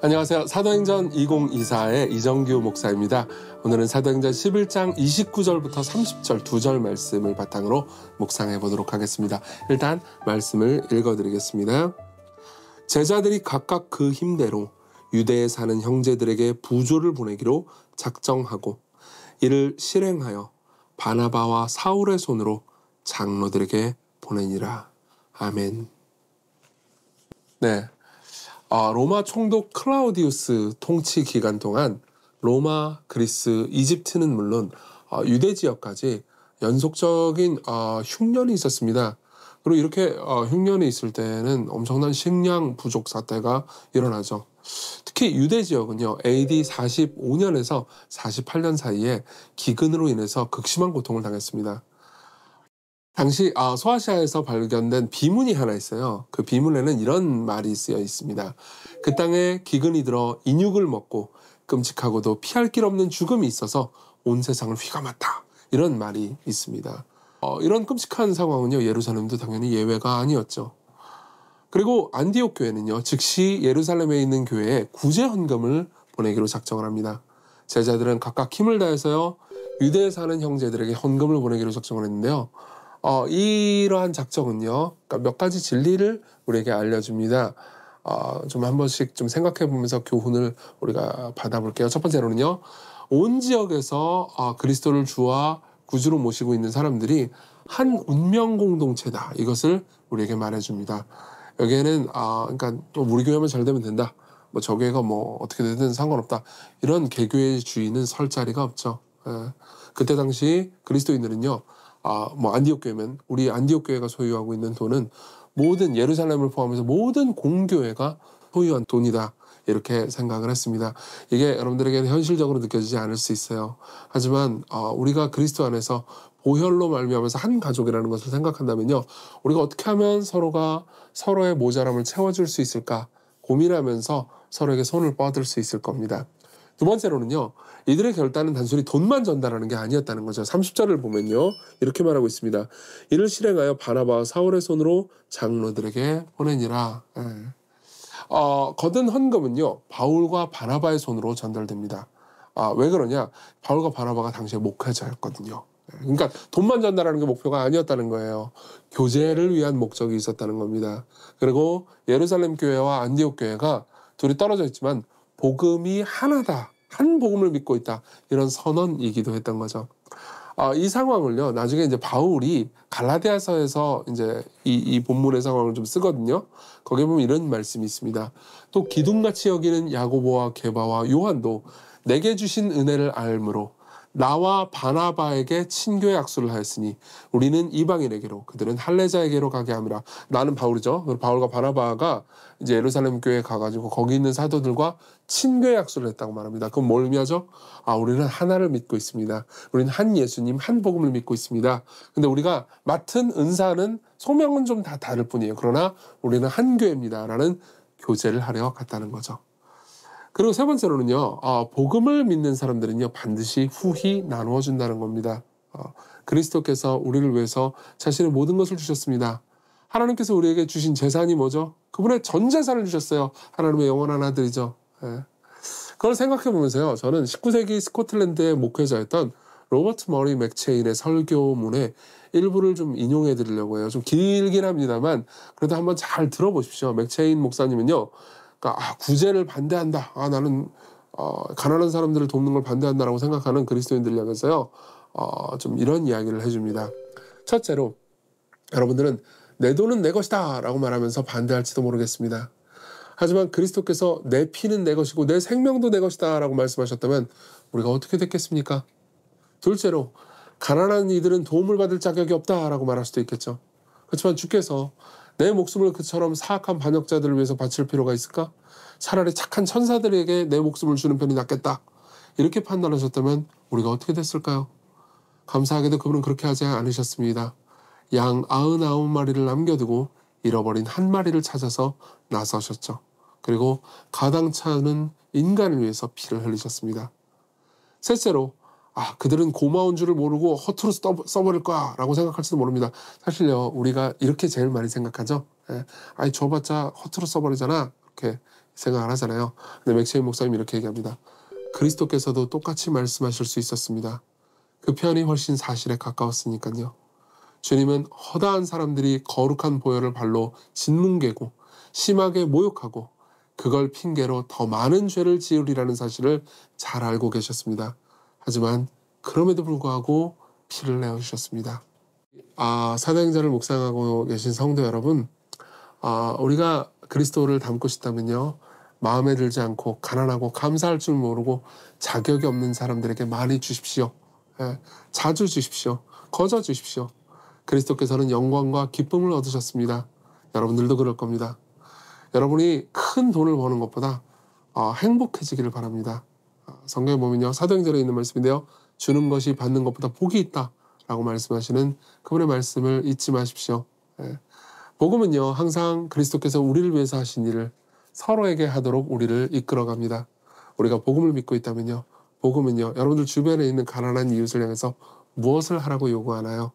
안녕하세요. 사도행전 2024의 이정규 목사입니다. 오늘은 사도행전 11장 29절부터 30절 두절 말씀을 바탕으로 묵상해 보도록 하겠습니다. 일단 말씀을 읽어 드리겠습니다. 제자들이 각각 그 힘대로 유대에 사는 형제들에게 부조를 보내기로 작정하고 이를 실행하여 바나바와 사울의 손으로 장로들에게 보내니라. 아멘. 네. 아, 로마 총독 클라우디우스 통치 기간 동안 로마, 그리스, 이집트는 물론 어, 유대 지역까지 연속적인 어, 흉년이 있었습니다. 그리고 이렇게 어, 흉년이 있을 때는 엄청난 식량 부족 사태가 일어나죠. 특히 유대 지역은요, AD 45년에서 48년 사이에 기근으로 인해서 극심한 고통을 당했습니다. 당시 아, 소아시아에서 발견된 비문이 하나 있어요. 그 비문에는 이런 말이 쓰여 있습니다. 그 땅에 기근이 들어 인육을 먹고 끔찍하고도 피할 길 없는 죽음이 있어서 온 세상을 휘감았다. 이런 말이 있습니다. 어, 이런 끔찍한 상황은요 예루살렘도 당연히 예외가 아니었죠. 그리고 안디옥 교회는요 즉시 예루살렘에 있는 교회에 구제 헌금을 보내기로 작정을 합니다. 제자들은 각각 힘을 다해서요 유대에 사는 형제들에게 헌금을 보내기로 작정을 했는데요. 어, 이러한 작정은요, 그러니까 몇 가지 진리를 우리에게 알려줍니다. 어, 좀 한 번씩 좀 생각해 보면서 교훈을 우리가 받아볼게요. 첫 번째로는요, 온 지역에서 어, 그리스도를 주와 구주로 모시고 있는 사람들이 한 운명 공동체다. 이것을 우리에게 말해줍니다. 여기에는 아, 그러니까 또 우리 교회만 잘 되면 된다. 뭐 저교회가 뭐 어떻게 되든 상관없다. 이런 개교의 주인은 설 자리가 없죠. 예. 그때 당시 그리스도인들은요 아, 뭐 안디옥 교회면 우리 안디옥 교회가 소유하고 있는 돈은 모든 예루살렘을 포함해서 모든 공교회가 소유한 돈이다. 이렇게 생각을 했습니다. 이게 여러분들에게는 현실적으로 느껴지지 않을 수 있어요. 하지만 어, 우리가 그리스도 안에서 보혈로 말미암아서 한 가족이라는 것을 생각한다면요. 우리가 어떻게 하면 서로가 서로의 모자람을 채워줄 수 있을까 고민하면서 서로에게 손을 뻗을 수 있을 겁니다. 두 번째로는요. 이들의 결단은 단순히 돈만 전달하는 게 아니었다는 거죠. 30절을 보면요. 이렇게 말하고 있습니다. 이를 실행하여 바나바 사울의 손으로 장로들에게 보내니라. 예. 어, 거둔 헌금은요. 바울과 바나바의 손으로 전달됩니다. 아, 왜 그러냐? 바울과 바나바가 당시에 목회자였거든요. 예. 그러니까 돈만 전달하는 게 목표가 아니었다는 거예요. 교제를 위한 목적이 있었다는 겁니다. 그리고 예루살렘 교회와 안디옥 교회가 둘이 떨어져 있지만 복음이 하나다. 한 복음을 믿고 있다. 이런 선언이기도 했던 거죠. 어, 이 상황을요, 나중에 이제 바울이 갈라디아서에서 이제 이, 이 본문의 상황을 좀 쓰거든요. 거기에 보면 이런 말씀이 있습니다. 또 기둥같이 여기는 야고보와 게바와 요한도 내게 주신 은혜를 알므로 나와 바나바에게 친교의 약수를 하였으니 우리는 이방인에게로 그들은 할례자에게로 가게 함이라 나는 바울이죠. 바울과 바나바가 이제 예루살렘 교회에 가가지고 거기 있는 사도들과 친교의 약수를 했다고 말합니다. 그럼 뭘 의미하죠? 아 우리는 하나를 믿고 있습니다. 우리는 한 예수님 한 복음을 믿고 있습니다. 근데 우리가 맡은 은사는 소명은 좀 다 다를 뿐이에요. 그러나 우리는 한 교회입니다라는 교제를 하려 갔다는 거죠. 그리고 세 번째로는요, 어, 복음을 믿는 사람들은요, 반드시 후히 나누어 준다는 겁니다. 어, 그리스도께서 우리를 위해서 자신의 모든 것을 주셨습니다. 하나님께서 우리에게 주신 재산이 뭐죠? 그분의 전 재산을 주셨어요. 하나님의 영원한 아들이죠. 예. 그걸 생각해 보면서요, 저는 19세기 스코틀랜드의 목회자였던 로버트 머리 맥체인의 설교문의 일부를 좀 인용해 드리려고 해요. 좀 길긴 합니다만, 그래도 한번 잘 들어보십시오. 맥체인 목사님은요, 그러니까 아, 구제를 반대한다. 아 나는 어, 가난한 사람들을 돕는 걸 반대한다라고 생각하는 그리스도인들 이라면서요 어, 좀 이런 이야기를 해줍니다. 첫째로 여러분들은 내 돈은 내 것이다 라고 말하면서 반대할지도 모르겠습니다. 하지만 그리스도께서 내 피는 내 것이고 내 생명도 내 것이다 라고 말씀하셨다면 우리가 어떻게 됐겠습니까? 둘째로 가난한 이들은 도움을 받을 자격이 없다 라고 말할 수도 있겠죠. 그렇지만 주께서 내 목숨을 그처럼 사악한 반역자들을 위해서 바칠 필요가 있을까? 차라리 착한 천사들에게 내 목숨을 주는 편이 낫겠다. 이렇게 판단하셨다면 우리가 어떻게 됐을까요? 감사하게도 그분은 그렇게 하지 않으셨습니다. 양9 9 마리를 남겨두고 잃어버린 한 마리를 찾아서 나서셨죠. 그리고 가당차는 인간을 위해서 피를 흘리셨습니다. 셋째로 아, 그들은 고마운 줄을 모르고 허투루 써버릴 거야 라고 생각할지도 모릅니다. 사실요, 우리가 이렇게 제일 많이 생각하죠. 예. 아니 줘봤자 허투루 써버리잖아. 이렇게 생각을 하잖아요. 근데 맥시임 목사님 이렇게 얘기합니다. 그리스도께서도 똑같이 말씀하실 수 있었습니다. 그 표현이 훨씬 사실에 가까웠으니까요. 주님은 허다한 사람들이 거룩한 보혈을 발로 짓뭉개고 심하게 모욕하고 그걸 핑계로 더 많은 죄를 지으리라는 사실을 잘 알고 계셨습니다. 하지만 그럼에도 불구하고 피를 내어주셨습니다. 아, 사도행전을 묵상하고 계신 성도 여러분, 아, 우리가 그리스도를 닮고 싶다면요. 마음에 들지 않고 가난하고 감사할 줄 모르고 자격이 없는 사람들에게 많이 주십시오. 예, 자주 주십시오. 거저 주십시오. 그리스도께서는 영광과 기쁨을 얻으셨습니다. 여러분들도 그럴 겁니다. 여러분이 큰 돈을 버는 것보다 어, 행복해지기를 바랍니다. 성경에 보면요. 사도행전에 있는 말씀인데요. 주는 것이 받는 것보다 복이 있다. 라고 말씀하시는 그분의 말씀을 잊지 마십시오. 예. 복음은요. 항상 그리스도께서 우리를 위해서 하신 일을 서로에게 하도록 우리를 이끌어갑니다. 우리가 복음을 믿고 있다면요. 복음은요. 여러분들 주변에 있는 가난한 이웃을 향해서 무엇을 하라고 요구하나요?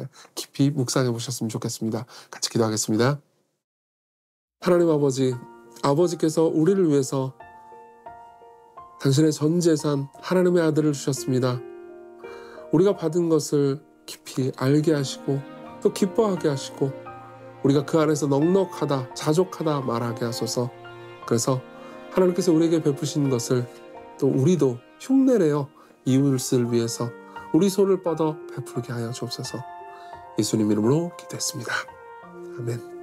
예. 깊이 묵상해 보셨으면 좋겠습니다. 같이 기도하겠습니다. 하나님 아버지, 아버지께서 우리를 위해서 당신의 전 재산 하나님의 아들을 주셨습니다. 우리가 받은 것을 깊이 알게 하시고 또 기뻐하게 하시고 우리가 그 안에서 넉넉하다, 자족하다 말하게 하소서. 그래서 하나님께서 우리에게 베푸신 것을 또 우리도 흉내내어 이웃을 위해서 우리 손을 뻗어 베풀게 하여 주옵소서. 예수님 이름으로 기도했습니다. 아멘.